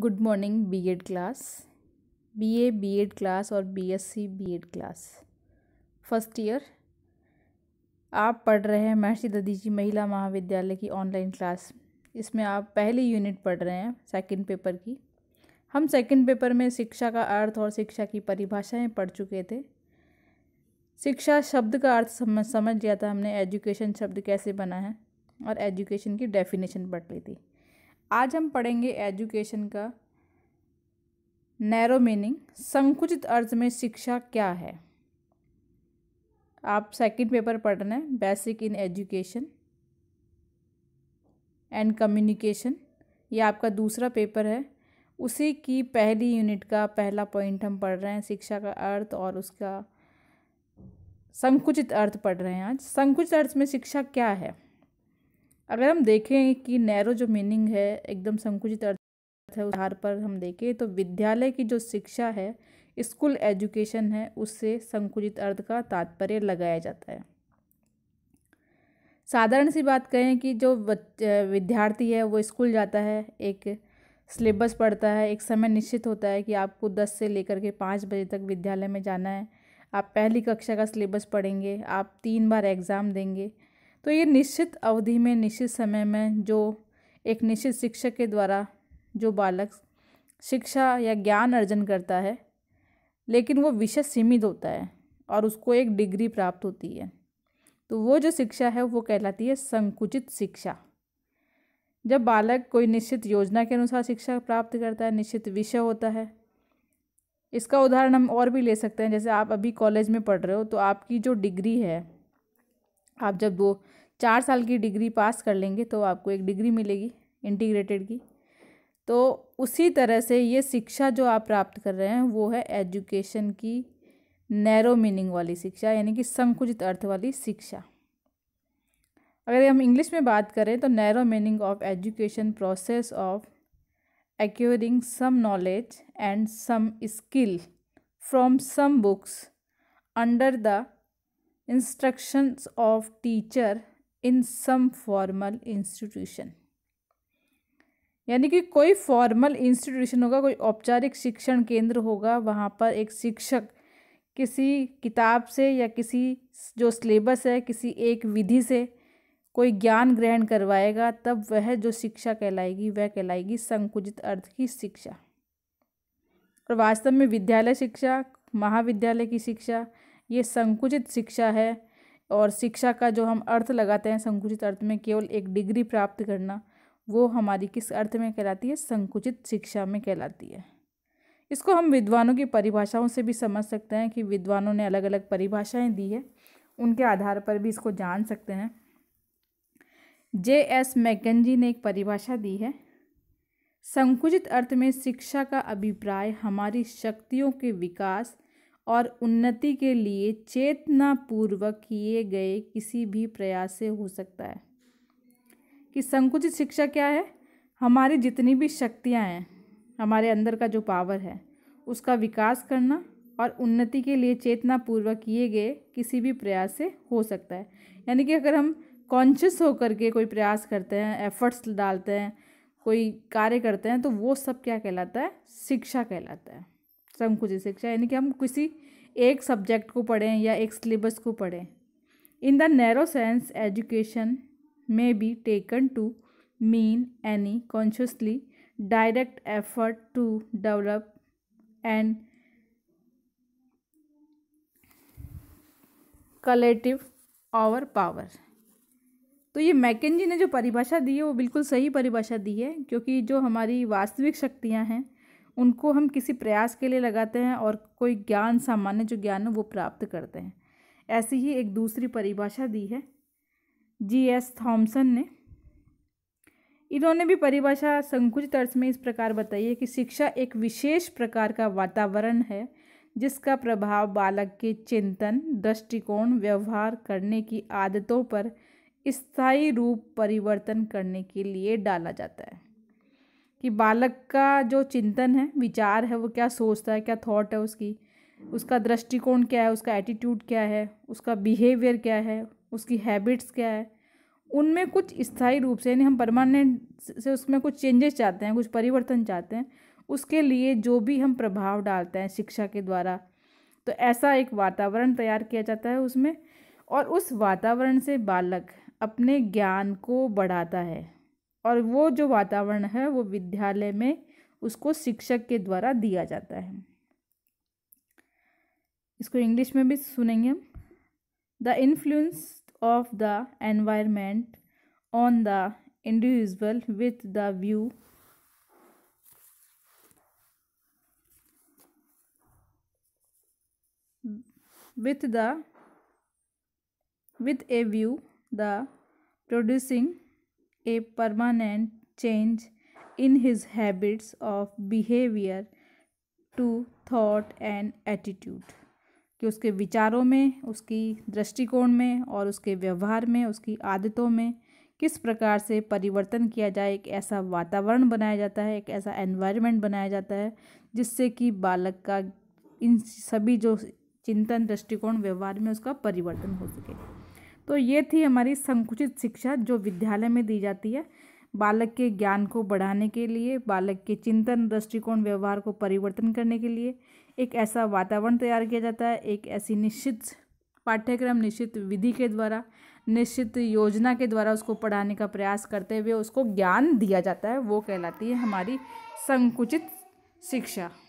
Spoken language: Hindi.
good morning BEd class BA BEd class और BSc BEd class first year आप पढ़ रहे हैं महर्षि ददीजी महिला महाविद्यालय की ऑनलाइन क्लास इसमें आप पहली यूनिट पढ़ रहे हैं सेकंड पेपर की हम सेकंड पेपर में शिक्षा का अर्थ और शिक्षा की परिभाषाएं पढ़ चुके थे शिक्षा शब्द का अर्थ समझ समझ लिया था हमने एजुकेशन शब्द कैसे बना है और एजुकेशन की डेफिनेशन पढ़ ली थी आज हम पढ़ेंगे एजुकेशन का नैरो मीनिंग संकुचित अर्थ में शिक्षा क्या है आप सेकंड पेपर पढ़ रहे हैं basic in education and communication ये आपका दूसरा पेपर है उसी की पहली यूनिट का पहला पॉइंट हम पढ़ रहे हैं शिक्षा का अर्थ और उसका संकुचित अर्थ पढ़ रहे हैं आज संकुचित अर्थ में शिक्षा क्या है अगर हम देखें कि नैरो जो मीनिंग है एकदम संकुचित अर्थ है उधार पर हम देखें तो विद्यालय की जो शिक्षा है स्कूल एजुकेशन है उससे संकुचित अर्थ का तात्पर्य लगाया जाता है साधारण सी बात कहें कि जो विद्यार्थी है वो स्कूल जाता है एक सिलेबस पढ़ता है एक समय निश्चित होता है कि आपको दस से लेकर के पाँच बजे तक विद्यालय में जाना है आप पहली कक्षा का सिलेबस पढ़ेंगे आप तीन बार एग्ज़ाम देंगे तो ये निश्चित अवधि में निश्चित समय में जो एक निश्चित शिक्षक के द्वारा जो बालक शिक्षा या ज्ञान अर्जन करता है लेकिन वो विषय सीमित होता है और उसको एक डिग्री प्राप्त होती है तो वो जो शिक्षा है वो कहलाती है संकुचित शिक्षा जब बालक कोई निश्चित योजना के अनुसार शिक्षा प्राप्त करता है निश्चित विषय होता है इसका उदाहरण हम और भी ले सकते हैं जैसे आप अभी कॉलेज में पढ़ रहे हो तो आपकी जो डिग्री है आप जब वो चार साल की डिग्री पास कर लेंगे तो आपको एक डिग्री मिलेगी इंटीग्रेटेड की तो उसी तरह से ये शिक्षा जो आप प्राप्त कर रहे हैं वो है एजुकेशन की नैरो मीनिंग वाली शिक्षा यानी कि संकुचित अर्थ वाली शिक्षा अगर हम इंग्लिश में बात करें तो narrow meaning of education process of acquiring some knowledge and some skill from some books under the instructions of teacher in some formal institution यानी कि कोई फॉर्मल इंस्टीट्यूशन होगा कोई औपचारिक शिक्षण केंद्र होगा वहाँ पर एक शिक्षक किसी किताब से या किसी जो सिलेबस है किसी एक विधि से कोई ज्ञान ग्रहण करवाएगा तब वह जो शिक्षा कहलाएगी वह कहलाएगी संकुचित अर्थ की शिक्षा और वास्तव में विद्यालय शिक्षा महाविद्यालय की शिक्षा ये संकुचित शिक्षा है और शिक्षा का जो हम अर्थ लगाते हैं संकुचित अर्थ में केवल एक डिग्री प्राप्त करना वो हमारी किस अर्थ में कहलाती है संकुचित शिक्षा में कहलाती है इसको हम विद्वानों की परिभाषाओं से भी समझ सकते हैं कि विद्वानों ने अलग अलग परिभाषाएं दी है उनके आधार पर भी इसको जान सकते हैं जे एस मैकगंजी ने एक परिभाषा दी है संकुचित अर्थ में शिक्षा का अभिप्राय हमारी शक्तियों के विकास और उन्नति के लिए चेतनापूर्वक किए गए किसी भी प्रयास से हो सकता है कि संकुचित शिक्षा क्या है हमारी जितनी भी शक्तियाँ हैं हमारे अंदर का जो पावर है उसका विकास करना और उन्नति के लिए चेतनापूर्वक किए गए किसी भी प्रयास से हो सकता है यानी कि अगर हम कॉन्शियस होकर के कोई प्रयास करते हैं एफर्ट्स डालते हैं कोई कार्य करते हैं तो वो सब क्या कहलाता है शिक्षा कहलाता है संकुचित शिक्षा यानी कि हम किसी एक सब्जेक्ट को पढ़ें या एक सिलेबस को पढ़ें in the narrow sense education may be taken to mean any consciously direct effort to develop and cultivate our power तो ये मैकेन जी ने जो परिभाषा दी है वो बिल्कुल सही परिभाषा दी है क्योंकि जो हमारी वास्तविक शक्तियाँ हैं उनको हम किसी प्रयास के लिए लगाते हैं और कोई ज्ञान सामान्य जो ज्ञान है वो प्राप्त करते हैं ऐसी ही एक दूसरी परिभाषा दी है जी एस थॉम्सन ने इन्होंने भी परिभाषा संकुचित अर्थ में इस प्रकार बताई है कि शिक्षा एक विशेष प्रकार का वातावरण है जिसका प्रभाव बालक के चिंतन दृष्टिकोण व्यवहार करने की आदतों पर स्थायी रूप परिवर्तन करने के लिए डाला जाता है कि बालक का जो चिंतन है विचार है वो क्या सोचता है क्या थॉट है उसकी उसका दृष्टिकोण क्या है उसका एटीट्यूड क्या है उसका बिहेवियर क्या है उसकी हैबिट्स क्या है उनमें कुछ स्थायी रूप से यानी हम परमानेंट से उसमें कुछ चेंजेस चाहते हैं कुछ परिवर्तन चाहते हैं उसके लिए जो भी हम प्रभाव डालते हैं शिक्षा के द्वारा तो ऐसा एक वातावरण तैयार किया जाता है उसमें और उस वातावरण से बालक अपने ज्ञान को बढ़ाता है और वो जो वातावरण है वो विद्यालय में उसको शिक्षक के द्वारा दिया जाता है इसको इंग्लिश में भी सुनेंगे हम the influence of the environment on the individual with the view with the with a view the producing a permanent change in his habits of behaviour to thought and attitude कि उसके विचारों में उसकी दृष्टिकोण में और उसके व्यवहार में उसकी आदतों में किस प्रकार से परिवर्तन किया जाए एक ऐसा वातावरण बनाया जाता है एक ऐसा एनवायरनमेंट बनाया जाता है जिससे कि बालक का इन सभी जो चिंतन दृष्टिकोण व्यवहार में उसका परिवर्तन हो सके तो ये थी हमारी संकुचित शिक्षा जो विद्यालय में दी जाती है बालक के ज्ञान को बढ़ाने के लिए बालक के चिंतन दृष्टिकोण व्यवहार को परिवर्तन करने के लिए एक ऐसा वातावरण तैयार किया जाता है एक ऐसी निश्चित पाठ्यक्रम निश्चित विधि के द्वारा निश्चित योजना के द्वारा उसको पढ़ाने का प्रयास करते हुए उसको ज्ञान दिया जाता है वो कहलाती है हमारी संकुचित शिक्षा